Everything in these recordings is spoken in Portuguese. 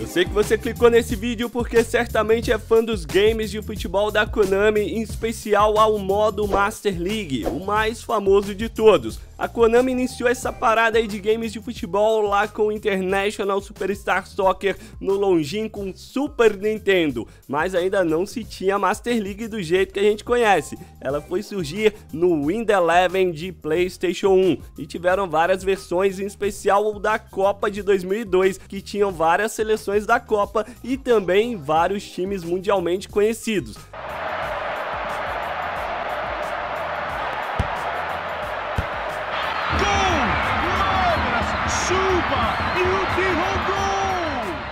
Eu sei que você clicou nesse vídeo porque certamente é fã dos games de futebol da Konami, em especial ao modo Master League, o mais famoso de todos. A Konami iniciou essa parada aí de games de futebol lá com o International Superstar Soccer no longínquo Super Nintendo, mas ainda não se tinha Master League do jeito que a gente conhece. Ela foi surgir no Wind Eleven de PlayStation 1 e tiveram várias versões, em especial o da Copa de 2002, que tinham várias seleções seleções da Copa e também vários times mundialmente conhecidos.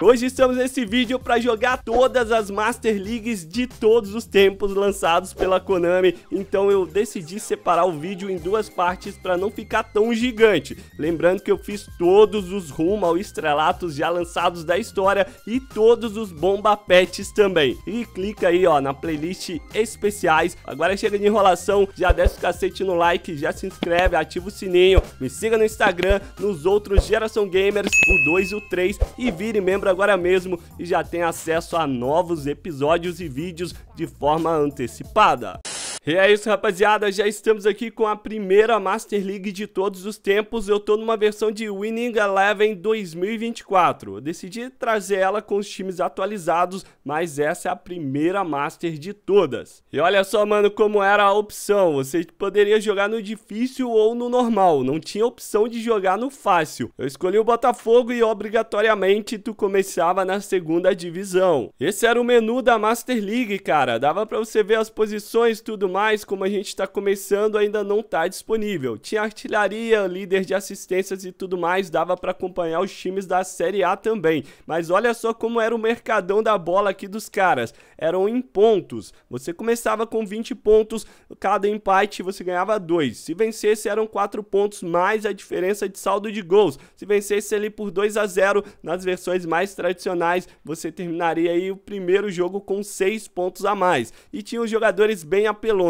Hoje estamos nesse vídeo para jogar todas as Master Leagues de todos os tempos lançados pela Konami, então eu decidi separar o vídeo em duas partes para não ficar tão gigante. Lembrando que eu fiz todos os rumo ao estrelatos já lançados da história e todos os bomba pets também. E clica aí ó na playlist especiais. Agora chega de enrolação, já desce o cacete no like, já se inscreve, ativa o sininho, me siga no Instagram, nos outros Geração Gamers, o 2 e o 3 e vire membro agora mesmo e já tem acesso a novos episódios e vídeos de forma antecipada. E é isso, rapaziada. Já estamos aqui com a primeira Master League de todos os tempos. Eu tô numa versão de Winning Eleven 2024. Eu decidi trazer ela com os times atualizados, mas essa é a primeira Master de todas. E olha só, mano, como era a opção. Você poderia jogar no difícil ou no normal. Não tinha opção de jogar no fácil. Eu escolhi o Botafogo e obrigatoriamente tu começava na segunda divisão. Esse era o menu da Master League, cara. Dava pra você ver as posições, tudo mais, como a gente está começando, ainda não está disponível. Tinha artilharia, líder de assistências e tudo mais, dava para acompanhar os times da Série A também. Mas olha só como era o mercadão da bola aqui dos caras. Eram em pontos. Você começava com 20 pontos, cada empate você ganhava 2. Se vencesse eram 4 pontos mais a diferença de saldo de gols. Se vencesse ali por 2 a 0 nas versões mais tradicionais, você terminaria aí o primeiro jogo com 6 pontos a mais. E tinha os jogadores bem apelados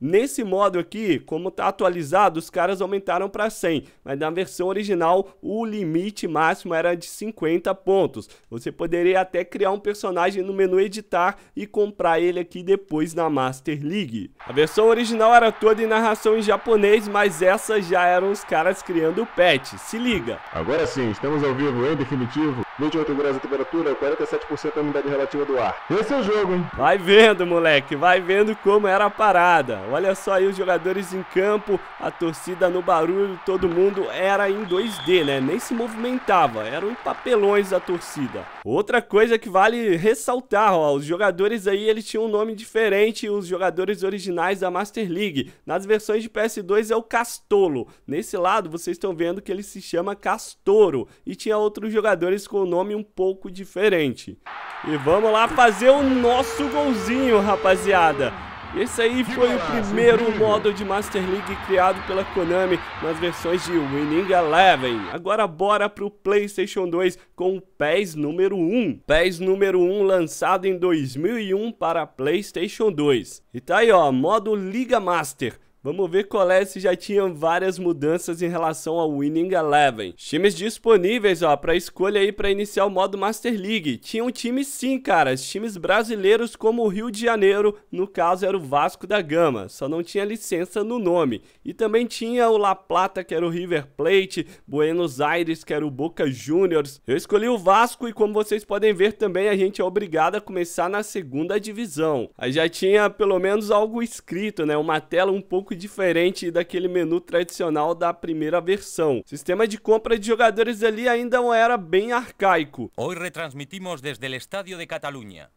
Nesse modo aqui, como tá atualizado, os caras aumentaram para 100, mas na versão original o limite máximo era de 50 pontos. Você poderia até criar um personagem no menu editar e comprar ele aqui depois na Master League. A versão original era toda em narração em japonês, mas essa já eram os caras criando o pet. Se liga! Agora sim, estamos ao vivo em definitivo. 28 graus de temperatura, 47% a umidade relativa do ar. Esse é o jogo, hein? Vai vendo, moleque, vai vendo como era a parada. Olha só aí os jogadores em campo, a torcida no barulho, todo mundo era em 2D, né? Nem se movimentava, eram papelões da torcida. Outra coisa que vale ressaltar, ó, os jogadores aí eles tinham um nome diferente, os jogadores originais da Master League. Nas versões de PS2 é o Castolo. Nesse lado vocês estão vendo que ele se chama Castoro e tinha outros jogadores com nome um pouco diferente. E vamos lá fazer o nosso golzinho, rapaziada. Esse aí foi o primeiro modo de Master League criado pela Konami nas versões de Winning Eleven. Agora bora pro Playstation 2 com o PES número 1. PES número 1 lançado em 2001 para Playstation 2. E tá aí ó, modo Liga Master. Vamos ver qual é se já tinham várias mudanças em relação ao Winning Eleven. times disponíveis, ó, pra escolha aí para iniciar o modo Master League. Tinham um sim, cara, times brasileiros como o Rio de Janeiro, no caso era o Vasco da Gama, só não tinha licença no nome. E também tinha o La Plata, que era o River Plate, Buenos Aires, que era o Boca Juniors. Eu escolhi o Vasco e como vocês podem ver também, a gente é obrigado a começar na segunda divisão. Aí já tinha pelo menos algo escrito, né, uma tela um pouco pouco diferente daquele menu tradicional da primeira versão. O sistema de compra de jogadores ali ainda era bem arcaico. Hoje retransmitimos desde o estádio de Catalunha.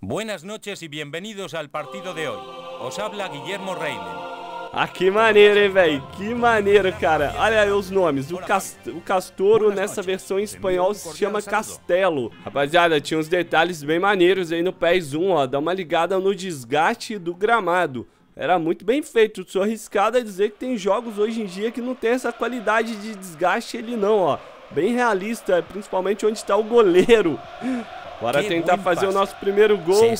Buenas noches e bienvenidos ao partido de hoje. Os habla Guillermo Reinen. Ah, que maneiro, hein, velho? Que maneiro, cara. Olha aí os nomes. O, cast... o Castoro, nessa versão em espanhol, se chama Castelo. Rapaziada, tinha uns detalhes bem maneiros aí no PES 1, ó. Dá uma ligada no desgaste do gramado. Era muito bem feito. Sou arriscado a é dizer que tem jogos hoje em dia que não tem essa qualidade de desgaste ele não, ó. Bem realista, principalmente onde está o goleiro. Bora que tentar fazer passe. o nosso primeiro gol.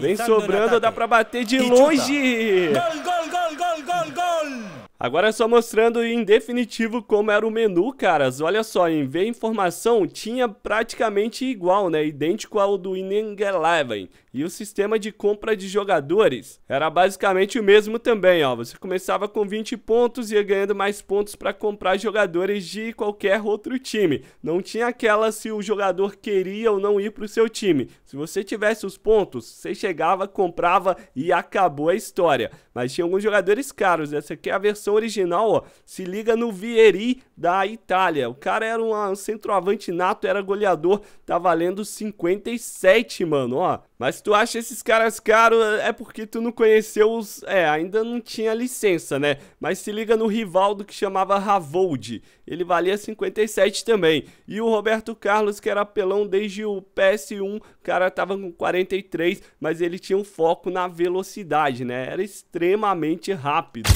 Vem sobrando, dá para bater de e longe. Gol, gol, gol, gol, gol, gol. Agora é só mostrando em definitivo como era o menu, caras. Olha só, em ver informação, tinha praticamente igual, né? Idêntico ao do Inning Eleven. E o sistema de compra de jogadores era basicamente o mesmo também, ó. Você começava com 20 pontos e ia ganhando mais pontos para comprar jogadores de qualquer outro time. Não tinha aquela se o jogador queria ou não ir para o seu time. Se você tivesse os pontos, você chegava, comprava e acabou a história. Mas tinha alguns jogadores caros. Essa aqui é a versão original, ó. Se liga no Vieri da Itália. O cara era um ah, centroavante nato, era goleador, tá valendo 57, mano, ó. Mas tu acha esses caras caros é porque tu não conheceu os. É, ainda não tinha licença, né? Mas se liga no Rivaldo que chamava Ravold. Ele valia 57 também. E o Roberto Carlos, que era apelão desde o PS1, o cara tava com 43, mas ele tinha um foco na velocidade, né? Era extremamente rápido.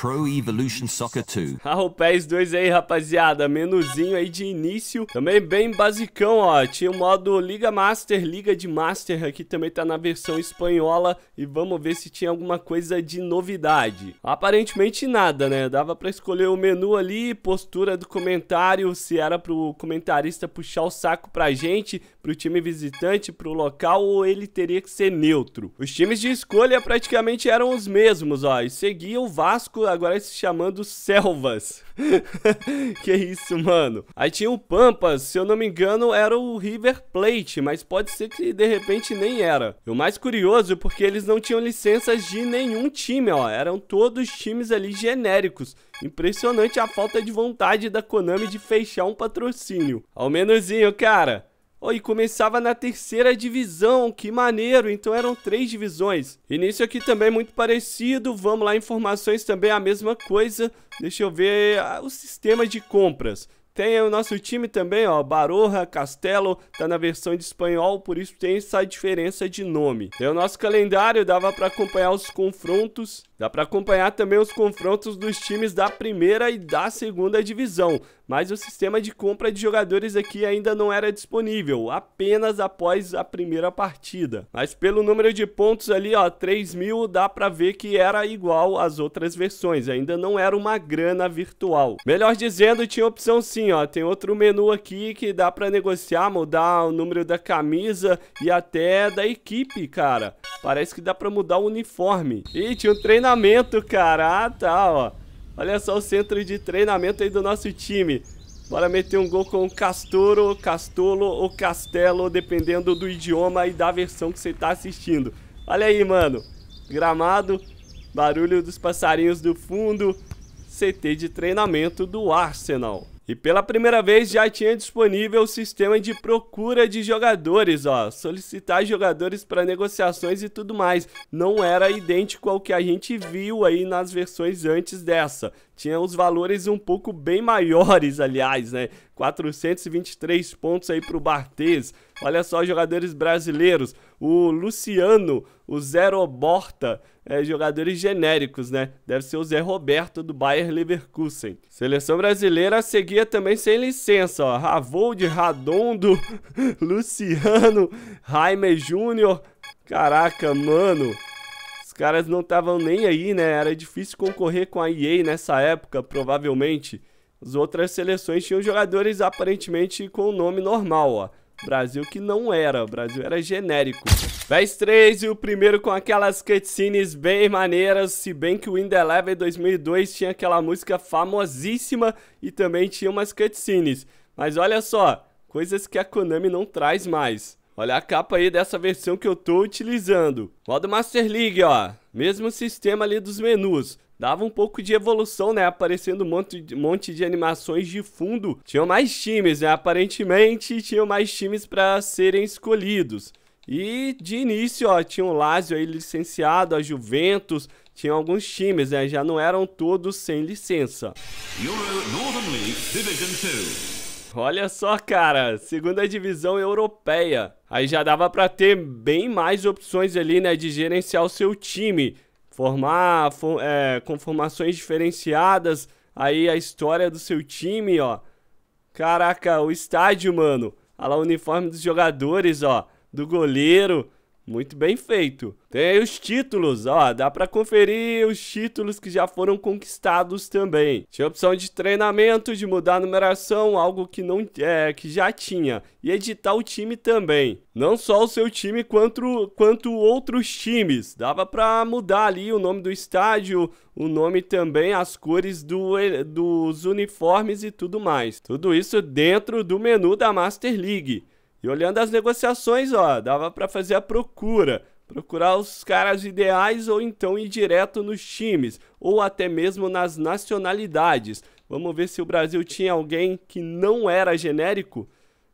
Pro Evolution Soccer 2. Ah, o PES 2 aí, rapaziada. Menuzinho aí de início. Também bem basicão, ó. Tinha o modo Liga Master, Liga de Master aqui também tá na versão espanhola. E vamos ver se tinha alguma coisa de novidade. Aparentemente nada, né? Dava pra escolher o menu ali, postura do comentário, se era pro comentarista puxar o saco pra gente, pro time visitante, pro local, ou ele teria que ser neutro. Os times de escolha praticamente eram os mesmos, ó. E seguia o Vasco agora se chamando Selvas. que isso, mano. Aí tinha o Pampas, se eu não me engano, era o River Plate, mas pode ser que de repente nem era. E o mais curioso, é porque eles não tinham licenças de nenhum time, ó. Eram todos times ali genéricos. Impressionante a falta de vontade da Konami de fechar um patrocínio. Ao menos, cara. Oh, e começava na terceira divisão, que maneiro, então eram três divisões. Início aqui também é muito parecido, vamos lá, informações também a mesma coisa. Deixa eu ver ah, o sistema de compras. Tem o nosso time também, ó, Baroja, Castelo, tá na versão de espanhol, por isso tem essa diferença de nome. Tem o nosso calendário, dava para acompanhar os confrontos. Dá para acompanhar também os confrontos dos times da primeira e da segunda divisão, mas o sistema de compra de jogadores aqui ainda não era disponível, apenas após a primeira partida. Mas pelo número de pontos ali, ó, 3 mil, dá para ver que era igual às outras versões, ainda não era uma grana virtual. Melhor dizendo, tinha opção sim, ó, tem outro menu aqui que dá para negociar, mudar o número da camisa e até da equipe, cara. Parece que dá para mudar o uniforme. E tinha um treinador treinamento, cara. Ah, tá, ó. Olha só o centro de treinamento aí do nosso time. Bora meter um gol com o Castoro, Castolo ou Castelo, dependendo do idioma e da versão que você tá assistindo. Olha aí, mano. Gramado, barulho dos passarinhos do fundo, CT de treinamento do Arsenal. E pela primeira vez já tinha disponível o sistema de procura de jogadores, ó, solicitar jogadores para negociações e tudo mais. Não era idêntico ao que a gente viu aí nas versões antes dessa. Tinha os valores um pouco bem maiores, aliás, né? 423 pontos aí para o Bartês. Olha só, jogadores brasileiros o Luciano, o Zé Roberta, é, jogadores genéricos, né? Deve ser o Zé Roberto do Bayer Leverkusen. Seleção brasileira seguia também sem licença, ó. Ravold, Radondo, Luciano, Jaime Júnior. Caraca, mano Os caras não estavam nem aí, né? Era difícil concorrer com a EA nessa época, provavelmente. As outras seleções tinham jogadores aparentemente com o nome normal, ó. Brasil que não era, o Brasil era genérico. Vez 3 e o primeiro com aquelas cutscenes bem maneiras, se bem que o In The Eleven 2002 tinha aquela música famosíssima e também tinha umas cutscenes. Mas olha só, coisas que a Konami não traz mais. Olha a capa aí dessa versão que eu tô utilizando. Modo Master League, ó. Mesmo sistema ali dos menus dava um pouco de evolução, né? Aparecendo um monte, de, monte de animações de fundo. Tinham mais times, né? Aparentemente tinham mais times para serem escolhidos. E de início, ó, tinha o Lazio aí licenciado, a Juventus, tinha alguns times, né? Já não eram todos sem licença. Euro Northern League Division 2. Olha só, cara, segunda divisão europeia. Aí já dava para ter bem mais opções ali, né, de gerenciar o seu time formar for, é, conformações diferenciadas, aí a história do seu time, ó. Caraca, o estádio, mano. Olha lá o uniforme dos jogadores, ó. Do goleiro, muito bem feito. Tem aí os títulos, ó, dá para conferir os títulos que já foram conquistados também. Tinha opção de treinamento, de mudar a numeração, algo que não é, que já tinha, e editar o time também. Não só o seu time quanto quanto outros times. Dava para mudar ali o nome do estádio, o nome também, as cores do, dos uniformes e tudo mais. Tudo isso dentro do menu da Master League. E olhando as negociações, ó, dava para fazer a procura, procurar os caras ideais ou então ir direto nos times, ou até mesmo nas nacionalidades. Vamos ver se o Brasil tinha alguém que não era genérico.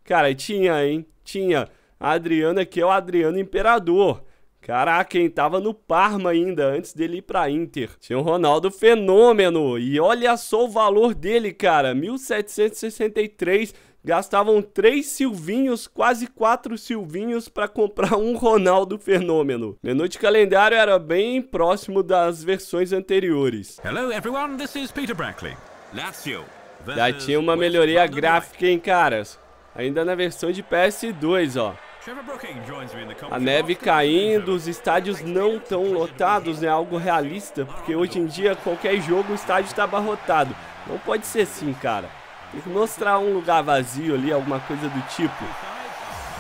Cara, tinha, hein? Tinha. Adriano aqui que é o Adriano Imperador. Caraca, quem tava no Parma ainda, antes dele ir pra Inter. Tinha o Ronaldo Fenômeno. E olha só o valor dele, cara. 1763 gastavam três silvinhos, quase quatro silvinhos, para comprar um Ronaldo Fenômeno. Menu de calendário era bem próximo das versões anteriores. Hello everyone, this is Peter Brackley. Lazio. Já tinha uma melhoria gráfica, hein, caras? Ainda na versão de PS2, ó. A neve caindo, os estádios não tão lotados, é né? algo realista, porque hoje em dia qualquer jogo o estádio está abarrotado. Não pode ser assim, cara. Tem que mostrar um lugar vazio ali, alguma coisa do tipo.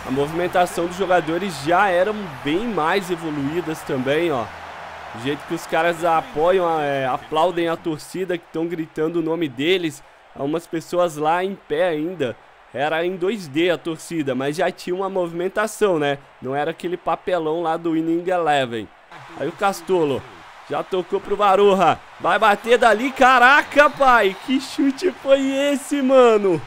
A movimentação dos jogadores já eram bem mais evoluídas também, ó. Do jeito que os caras apoiam, é, aplaudem a torcida que estão gritando o nome deles. Há umas pessoas lá em pé ainda. Era em 2D a torcida, mas já tinha uma movimentação, né? Não era aquele papelão lá do Inning Eleven. Aí o Castolo já tocou pro Maruja. Vai bater dali. Caraca, pai. Que chute foi esse, mano?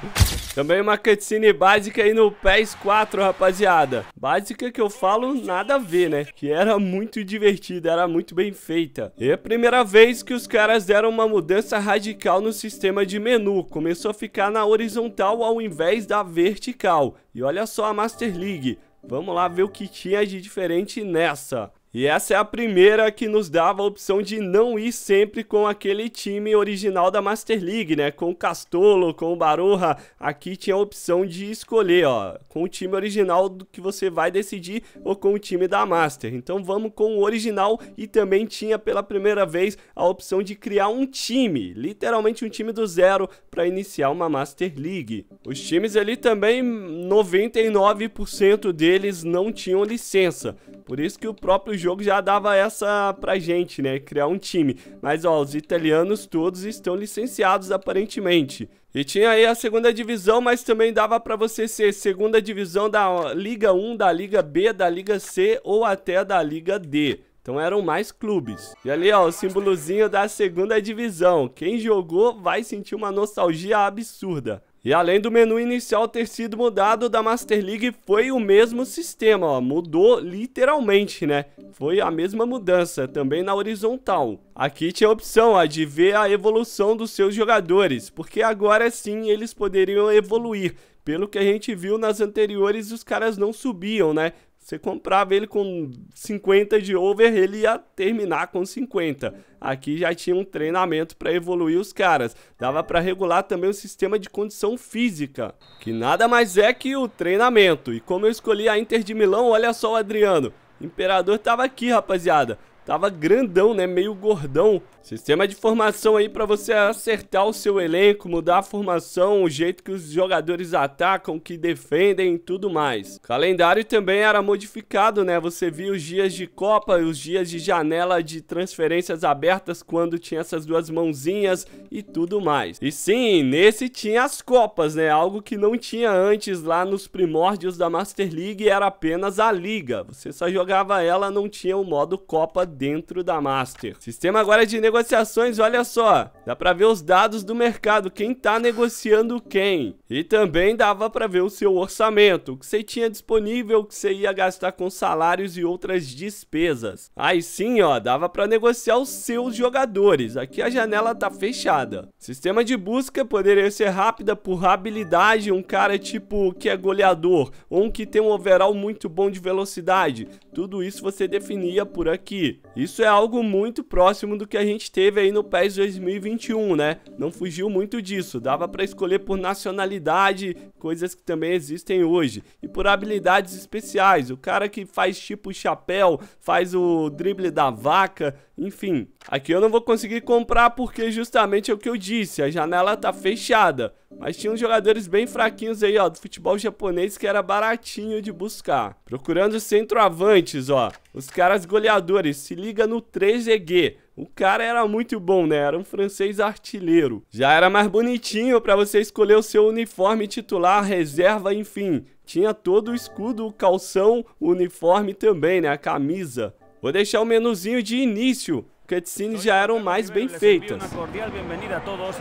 Também uma cutscene básica aí no PES 4, rapaziada. Básica que eu falo nada a ver, né? Que era muito divertida, era muito bem feita. E a primeira vez que os caras deram uma mudança radical no sistema de menu. Começou a ficar na horizontal ao invés da vertical. E olha só a Master League. Vamos lá ver o que tinha de diferente nessa. E essa é a primeira que nos dava a opção de não ir sempre com aquele time original da Master League, né? Com o Castolo, com o Baroja. Aqui tinha a opção de escolher, ó, com o time original do que você vai decidir ou com o time da Master. Então vamos com o original e também tinha pela primeira vez a opção de criar um time, literalmente um time do zero para iniciar uma Master League. Os times ali também 99% deles não tinham licença. Por isso que o próprio jogo já dava essa pra gente, né? Criar um time. Mas, ó, os italianos todos estão licenciados aparentemente. E tinha aí a segunda divisão, mas também dava para você ser segunda divisão da Liga 1, da Liga B, da Liga C ou até da Liga D. Então eram mais clubes. E ali, ó, o símbolozinho da segunda divisão. Quem jogou vai sentir uma nostalgia absurda. E além do menu inicial ter sido mudado, da Master League foi o mesmo sistema, ó, mudou literalmente, né? Foi a mesma mudança, também na horizontal. Aqui tinha a opção ó, de ver a evolução dos seus jogadores, porque agora sim eles poderiam evoluir. Pelo que a gente viu nas anteriores, os caras não subiam, né? Você comprava ele com 50 de over, ele ia terminar com 50. Aqui já tinha um treinamento para evoluir os caras. Dava para regular também o sistema de condição física, que nada mais é que o treinamento. E como eu escolhi a Inter de Milão, olha só o Adriano. Imperador tava aqui, rapaziada. Tava grandão, né? Meio gordão. Sistema de formação aí para você acertar o seu elenco, mudar a formação, o jeito que os jogadores atacam, que defendem e tudo mais. O calendário também era modificado, né? Você via os dias de Copa os dias de janela de transferências abertas quando tinha essas duas mãozinhas e tudo mais. E sim, nesse tinha as Copas, né? Algo que não tinha antes lá nos primórdios da Master League era apenas a Liga. Você só jogava ela, não tinha o modo Copa dentro da Master. Sistema agora é de negociações, olha só. Dá pra ver os dados do mercado, quem tá negociando quem. E também dava pra ver o seu orçamento, o que você tinha disponível, o que você ia gastar com salários e outras despesas. Aí sim, ó, dava pra negociar os seus jogadores. Aqui a janela tá fechada. Sistema de busca poderia ser rápida por habilidade, um cara tipo que é goleador, ou um que tem um overall muito bom de velocidade. Tudo isso você definia por aqui. Isso é algo muito próximo do que a gente teve aí no PES 2021, né? Não fugiu muito disso, dava para escolher por nacionalidade, coisas que também existem hoje, e por habilidades especiais. O cara que faz tipo chapéu, faz o drible da vaca, enfim, aqui eu não vou conseguir comprar porque justamente é o que eu disse, a janela tá fechada. Mas tinha uns jogadores bem fraquinhos aí, ó, do futebol japonês que era baratinho de buscar. Procurando centroavantes, ó, os caras goleadores, se liga no 3G. O cara era muito bom, né? Era um francês artilheiro. Já era mais bonitinho para você escolher o seu uniforme titular, reserva, enfim. Tinha todo o escudo, o calção, o uniforme também, né? A camisa. Vou deixar o menuzinho de início, cutscenes já eram mais bem feitas. cordial bem a todos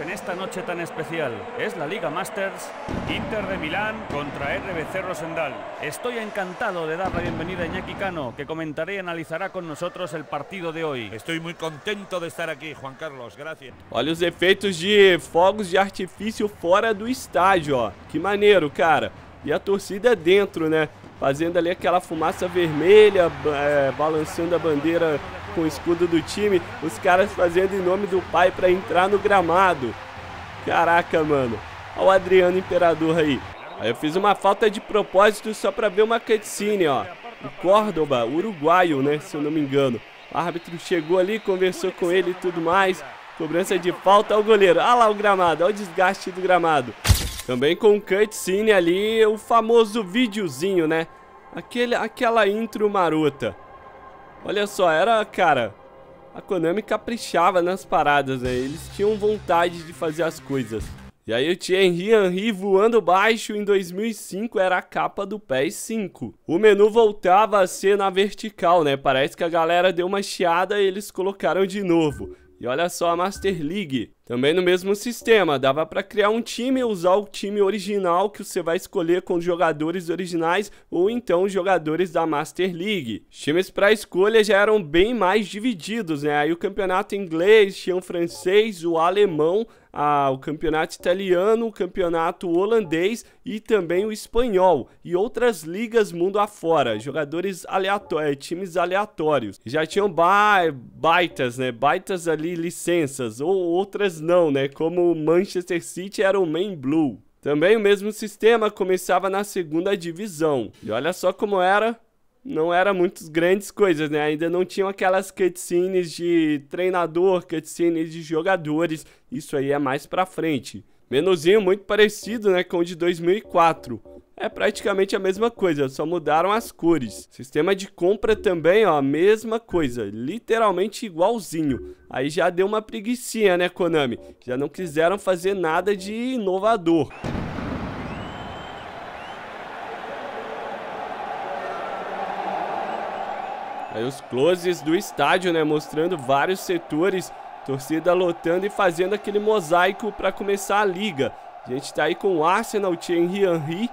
especial. Liga Masters Inter de contra RBC Rosendal. encantado de dar a Iñaki Cano, que comentará partido de contento de estar Juan Carlos. Gracias. Olha os efeitos de fogos de artifício fora do estádio, ó. Que maneiro, cara. E a torcida é dentro, né? fazendo ali aquela fumaça vermelha, é, balançando a bandeira com o escudo do time, os caras fazendo em nome do pai para entrar no gramado. Caraca, mano. Olha o Adriano Imperador aí. Aí eu fiz uma falta de propósito só para ver uma cutscene, ó. O Córdoba, uruguaio, né, se eu não me engano. O árbitro chegou ali, conversou com ele e tudo mais. Cobrança de falta ao goleiro. Olha lá o gramado, olha o desgaste do gramado. Também com cutscene ali, o famoso videozinho, né? Aquele, aquela intro marota. Olha só, era, cara... A Konami caprichava nas paradas, né? Eles tinham vontade de fazer as coisas. E aí o Thierry Henry voando baixo em 2005 era a capa do PS5. O menu voltava a ser na vertical, né? Parece que a galera deu uma chiada e eles colocaram de novo. E olha só a Master League. Também no mesmo sistema, dava para criar um time e usar o time original que você vai escolher com jogadores originais ou então jogadores da Master League. Os times para escolha já eram bem mais divididos, né? Aí o campeonato inglês tinha o francês, o alemão, o campeonato italiano, o campeonato holandês e também o espanhol e outras ligas mundo afora, jogadores aleatórios, eh, times aleatórios. Já tinham ba baitas, né? Baitas ali licenças ou outras Palmeiras não, né? Como o Manchester City era o main blue. Também o mesmo sistema começava na segunda divisão. E olha só como era não era muitas grandes coisas, né? Ainda não tinham aquelas cutscenes de treinador, cutscenes de jogadores. Isso aí é mais pra frente. Menuzinho muito parecido, né, com o de 2004. É praticamente a mesma coisa, só mudaram as cores. Sistema de compra também, ó, a mesma coisa, literalmente igualzinho. Aí já deu uma preguiçinha, né, Konami? Já não quiseram fazer nada de inovador. Aí os closes do estádio, né, mostrando vários setores, torcida lotando e fazendo aquele mosaico para começar a liga. A gente tá aí com o Arsenal, Thierry Henry,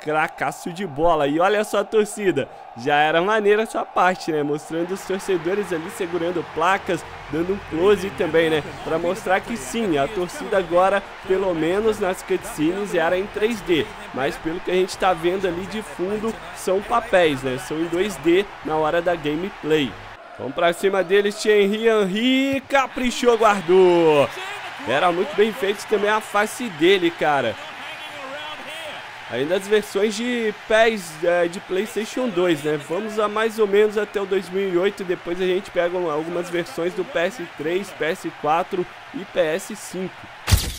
cracaço de bola. E olha só a torcida, já era maneira essa parte, né? Mostrando os torcedores ali segurando placas, dando um close também, né? Para mostrar que sim, a torcida agora, pelo menos nas cutscenes, era em 3D. Mas pelo que a gente está vendo ali de fundo, são papéis, né? São em 2D na hora da gameplay. Vamos para cima deles, Thierry Henry, caprichou, guardou. Era muito bem feito também a face dele, cara. Ainda as versões de PES é, de Playstation 2, né? Vamos a mais ou menos até o 2008 e depois a gente pega algumas versões do PS3, PS4 e PS5.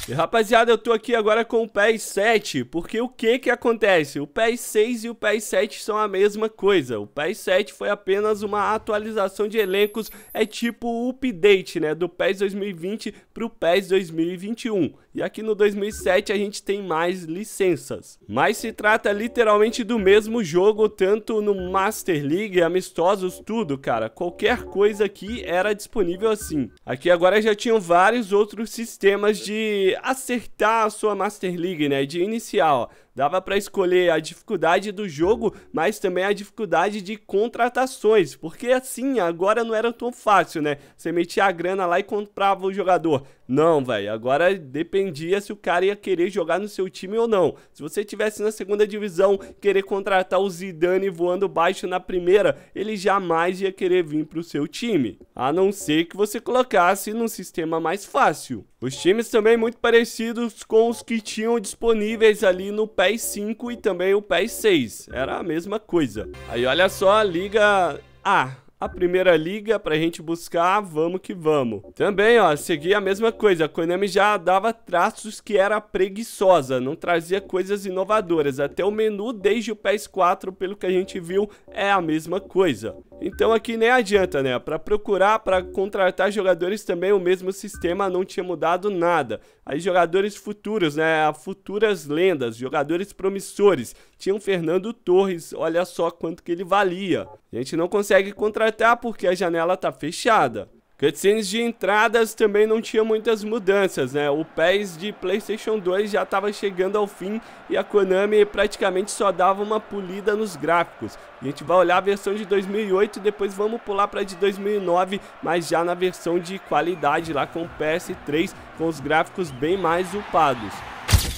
E rapaziada, eu tô aqui agora com o PS7, porque o que que acontece? O PS6 e o PS7 são a mesma coisa. O PS7 foi apenas uma atualização de elencos, é tipo o update, né, do PES 2020 pro PES 2021. E aqui no 2007 a gente tem mais licenças. Mas se trata literalmente do mesmo jogo, tanto no Master League, amistosos, tudo, cara. Qualquer coisa aqui era disponível assim. Aqui agora já tinham vários outros sistemas de acertar a sua Master League, né? De inicial. Dava para escolher a dificuldade do jogo, mas também a dificuldade de contratações, porque assim, agora não era tão fácil, né? Você metia a grana lá e comprava o jogador. Não, velho, agora dependia se o cara ia querer jogar no seu time ou não. Se você tivesse na segunda divisão, querer contratar o Zidane voando baixo na primeira, ele jamais ia querer vir pro seu time a não ser que você colocasse num sistema mais fácil. Os times também muito parecidos com os que tinham disponíveis ali no PES 5 e também o PES 6, era a mesma coisa. Aí olha só a Liga A, a primeira liga pra gente buscar, vamos que vamos. Também, ó, seguia a mesma coisa, a Konami já dava traços que era preguiçosa, não trazia coisas inovadoras, até o menu desde o PS4, pelo que a gente viu, é a mesma coisa. Então aqui nem adianta, né? Para procurar, para contratar jogadores também o mesmo sistema não tinha mudado nada. Aí jogadores futuros, né? Futuras lendas, jogadores promissores. Tinha o Fernando Torres, olha só quanto que ele valia. A gente não consegue contratar porque a janela tá fechada. Cutscenes de entradas também não tinha muitas mudanças, né? O PES de PlayStation 2 já estava chegando ao fim e a Konami praticamente só dava uma polida nos gráficos. A gente vai olhar a versão de 2008 e depois vamos pular para de 2009, mas já na versão de qualidade lá com o PS3, com os gráficos bem mais upados.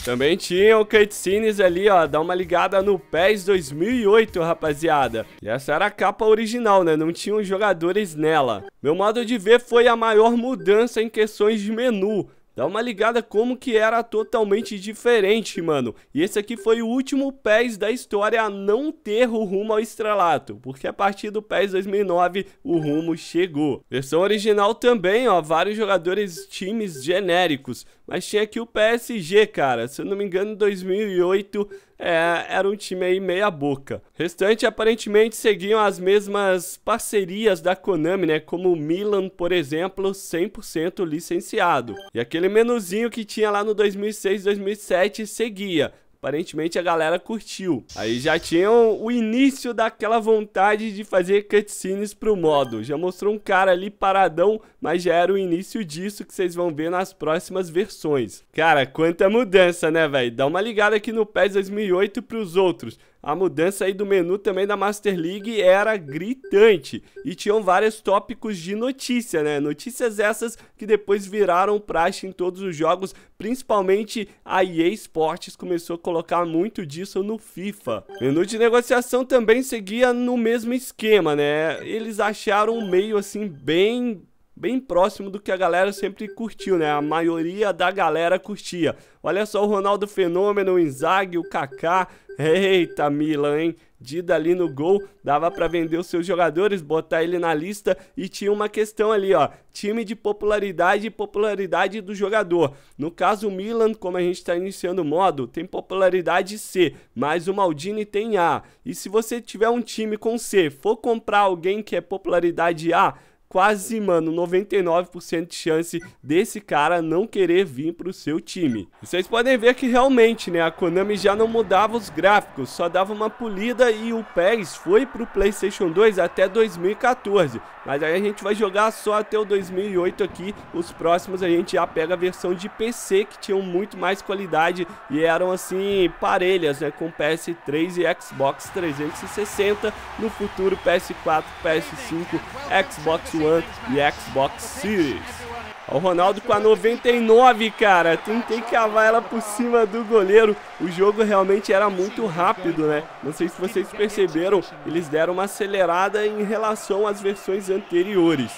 Também tinham cutscenes ali, ó, dá uma ligada no PES 2008, rapaziada. E essa era a capa original, né? Não tinham jogadores nela. Meu modo de ver foi a maior mudança em questões de menu. Dá uma ligada como que era totalmente diferente, mano. E esse aqui foi o último PES da história a não ter o rumo ao estrelato, porque a partir do PES 2009 o rumo chegou. Versão original também, ó, vários jogadores, times genéricos, mas tinha aqui o PSG, cara. Se eu não me engano, em 2008 é, era um time aí meia boca. restante aparentemente seguiam as mesmas parcerias da Konami, né? Como o Milan, por exemplo, 100% licenciado. E aquele menuzinho que tinha lá no 2006, 2007 seguia. Aparentemente a galera curtiu. Aí já tinham o início daquela vontade de fazer cutscenes pro modo. Já mostrou um cara ali paradão, mas já era o início disso que vocês vão ver nas próximas versões. Cara, quanta mudança, né, velho? Dá uma ligada aqui no PES 2008 pros outros a mudança aí do menu também da Master League era gritante e tinham vários tópicos de notícia, né? Notícias essas que depois viraram praxe em todos os jogos, principalmente a EA Sports começou a colocar muito disso no FIFA. Menu de negociação também seguia no mesmo esquema, né? Eles acharam um meio assim bem bem próximo do que a galera sempre curtiu, né? A maioria da galera curtia. Olha só o Ronaldo Fenômeno, o Inzaghi, o Kaká. Eita, Milan, hein? Dida ali no gol, dava para vender os seus jogadores, botar ele na lista e tinha uma questão ali, ó, time de popularidade e popularidade do jogador. No caso, o Milan, como a gente está iniciando o modo, tem popularidade C, mas o Maldini tem A. E se você tiver um time com C, for comprar alguém que é popularidade A, quase, mano, 99% de chance desse cara não querer vir pro seu time. Vocês podem ver que realmente, né, a Konami já não mudava os gráficos, só dava uma polida e o PES foi pro PlayStation 2 até 2014. Mas aí a gente vai jogar só até o 2008 aqui, os próximos a gente já pega a versão de PC que tinham muito mais qualidade e eram assim parelhas, né, com PS3 e Xbox 360, no futuro PS4, PS5, Xbox One One e Xbox Series. O Ronaldo com a 99, cara. Tentei cavar ela por cima do goleiro. O jogo realmente era muito rápido, né? Não sei se vocês perceberam, eles deram uma acelerada em relação às versões anteriores.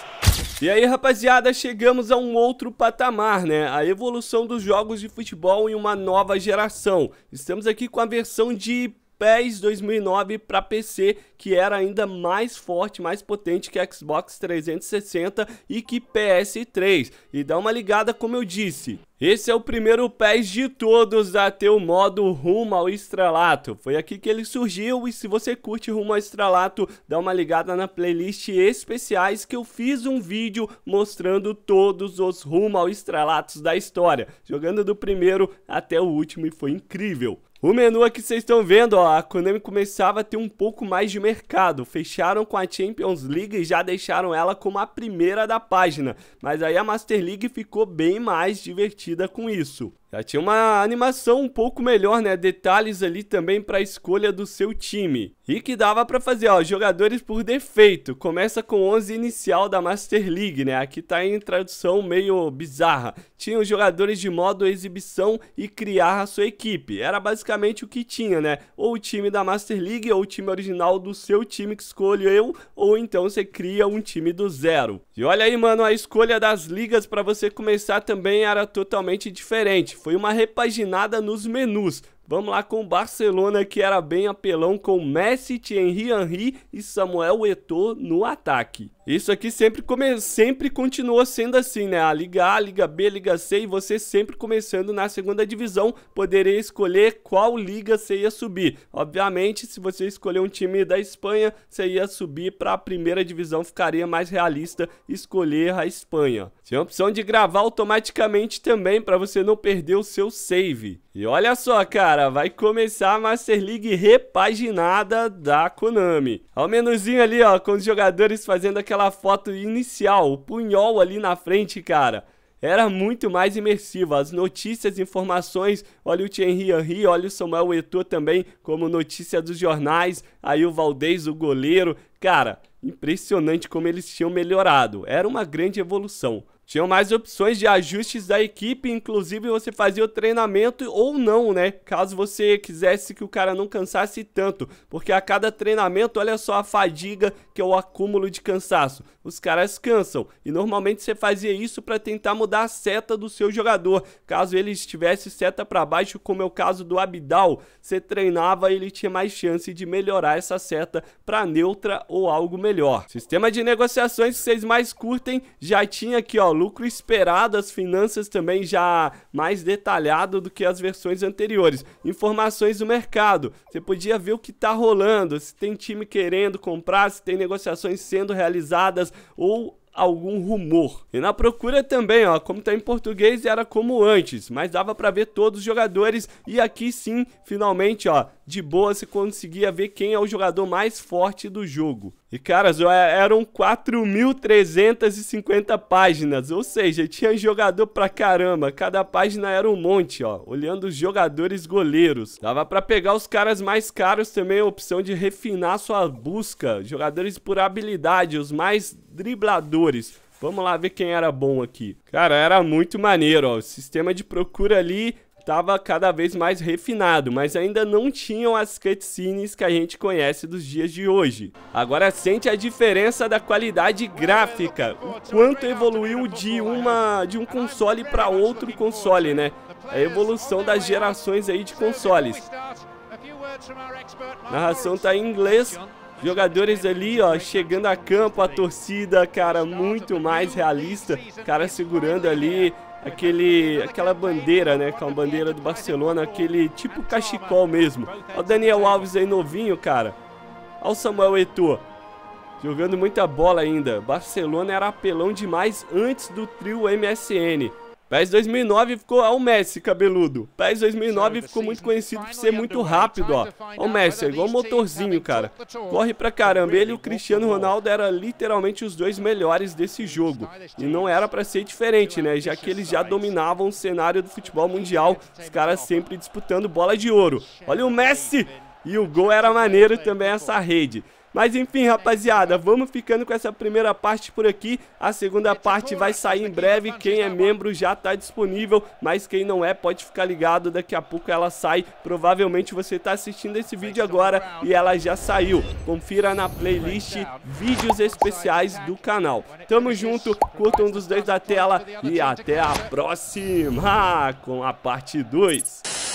E aí, rapaziada, chegamos a um outro patamar, né? A evolução dos jogos de futebol em uma nova geração. Estamos aqui com a versão de PES 2009 para PC, que era ainda mais forte, mais potente que Xbox 360 e que PS3. E dá uma ligada como eu disse. Esse é o primeiro PES de todos a ter o modo Rumo ao Estrelato. Foi aqui que ele surgiu e se você curte Rumo ao Estrelato, dá uma ligada na playlist especiais que eu fiz um vídeo mostrando todos os Rumo ao Estrelatos da história, jogando do primeiro até o último e foi incrível. O menu aqui vocês estão vendo, ó, a Konami começava a ter um pouco mais de mercado. Fecharam com a Champions League e já deixaram ela como a primeira da página. Mas aí a Master League ficou bem mais divertida com isso. Tá? Tinha uma animação um pouco melhor, né? Detalhes ali também para a escolha do seu time. E que dava para fazer, ó, jogadores por defeito. Começa com 11 inicial da Master League, né? Aqui tá em tradução meio bizarra. Tinha os jogadores de modo exibição e criar a sua equipe. Era basicamente o que tinha, né? Ou o time da Master League ou o time original do seu time que escolheu, ou então você cria um time do zero. E olha aí, mano, a escolha das ligas para você começar também era totalmente diferente foi uma repaginada nos menus. Vamos lá com o Barcelona, que era bem apelão com Messi, Thierry Henry e Samuel Eto'o no ataque. Isso aqui sempre, come... sempre continua sendo assim, né? A Liga A, Liga B, Liga C e você sempre começando na segunda divisão poderia escolher qual liga você ia subir. Obviamente, se você escolher um time da Espanha, você ia subir para a primeira divisão, ficaria mais realista escolher a Espanha. Tem a opção de gravar automaticamente também para você não perder o seu save. E olha só, cara, vai começar a Master League repaginada da Konami. Ao menuzinho ali, ó, com os jogadores fazendo aquela aquela foto inicial, o punhol ali na frente, cara, era muito mais imersivo As notícias, informações, olha o Thierry Henry, olha o Samuel Eto'o também como notícia dos jornais, aí o Valdez, o goleiro. Cara, impressionante como eles tinham melhorado. Era uma grande evolução. Tinham mais opções de ajustes da equipe, inclusive você fazia o treinamento ou não, né? Caso você quisesse que o cara não cansasse tanto, porque a cada treinamento, olha só a fadiga que é o acúmulo de cansaço. Os caras cansam e normalmente você fazia isso para tentar mudar a seta do seu jogador. Caso ele estivesse seta para baixo, como é o caso do Abidal, você treinava e ele tinha mais chance de melhorar essa seta para neutra ou algo melhor. Sistema de negociações que vocês mais curtem já tinha aqui, ó, lucro esperado, as finanças também já mais detalhado do que as versões anteriores. Informações do mercado, você podia ver o que está rolando, se tem time querendo comprar, se tem negociações sendo realizadas ou algum rumor. E na procura também, ó, como tá em português, era como antes, mas dava para ver todos os jogadores e aqui sim, finalmente, ó, de boa se conseguia ver quem é o jogador mais forte do jogo. E, caras é, eram 4.350 páginas, ou seja, tinha jogador pra caramba, cada página era um monte, ó, olhando os jogadores goleiros. Dava pra pegar os caras mais caros também, a opção de refinar sua busca, jogadores por habilidade, os mais dribladores. Vamos lá ver quem era bom aqui. Cara, era muito maneiro, ó. O sistema de procura ali estava cada vez mais refinado, mas ainda não tinham as cutscenes que a gente conhece dos dias de hoje. Agora sente a diferença da qualidade gráfica, o quanto evoluiu de uma de um console para outro console, né? A evolução das gerações aí de consoles. narração tá em inglês, Jogadores ali, ó, chegando a campo, a torcida, cara, muito mais realista. Cara segurando ali aquele, aquela bandeira, né, com é a bandeira do Barcelona, aquele tipo cachecol mesmo. Ó o Daniel Alves aí novinho, cara. Ó o Samuel Eto'o. Jogando muita bola ainda. Barcelona era apelão demais antes do trio MSN. PES 2009 ficou ao Messi cabeludo. PES 2009 ficou muito conhecido por ser muito rápido, ó. O Messi é igual um motorzinho, cara. Corre pra caramba. Ele e o Cristiano Ronaldo eram literalmente os dois melhores desse jogo. E não era pra ser diferente, né? Já que eles já dominavam o cenário do futebol mundial. Os caras sempre disputando bola de ouro. Olha o Messi! E o gol era maneiro também essa rede. Mas enfim, rapaziada, vamos ficando com essa primeira parte por aqui. A segunda parte vai sair em breve. Quem é membro já tá disponível, mas quem não é pode ficar ligado. Daqui a pouco ela sai. Provavelmente você tá assistindo esse vídeo agora e ela já saiu. Confira na playlist vídeos especiais do canal. Tamo junto, curtam um dos dois da tela e até a próxima com a parte 2.